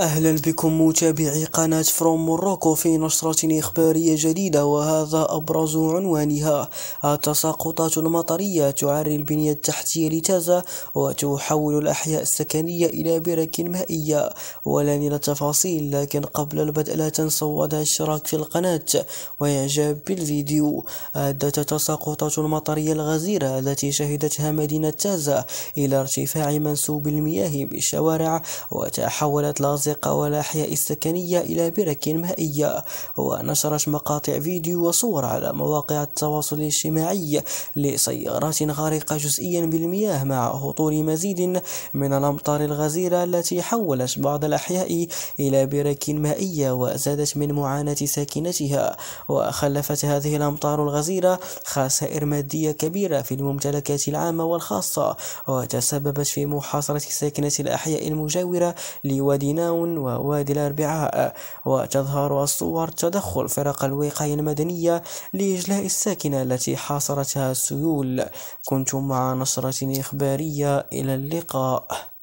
أهلا بكم متابعي قناة فروم موروكو في نشرة إخبارية جديدة وهذا أبرز عنوانها التساقطات المطرية تعري البنية التحتية لتازا وتحول الأحياء السكنية إلى برك مائية ولن إلى تفاصيل لكن قبل البدء لا تنسوا وضع الاشتراك في القناة وإعجاب بالفيديو أدت التساقطات المطرية الغزيرة التي شهدتها مدينة تازا إلى ارتفاع منسوب المياه بالشوارع وتحولت لازم مازق والأحياء السكنية إلى برك مائية ونشرت مقاطع فيديو وصور على مواقع التواصل الاجتماعي لسيارات غارقة جزئيا بالمياه مع هطول مزيد من الأمطار الغزيرة التي حولت بعض الأحياء إلى برك مائية وزادت من معاناة ساكنتها وخلفت هذه الأمطار الغزيرة خسائر مادية كبيرة في الممتلكات العامة والخاصة وتسببت في محاصرة ساكنة الأحياء المجاورة لوادينا التعاون ووادي الأربعاء وتظهر الصور تدخل فرق الوقاية المدنية لإجلاء الساكنة التي حاصرتها السيول كنت مع نشرة إخبارية إلى اللقاء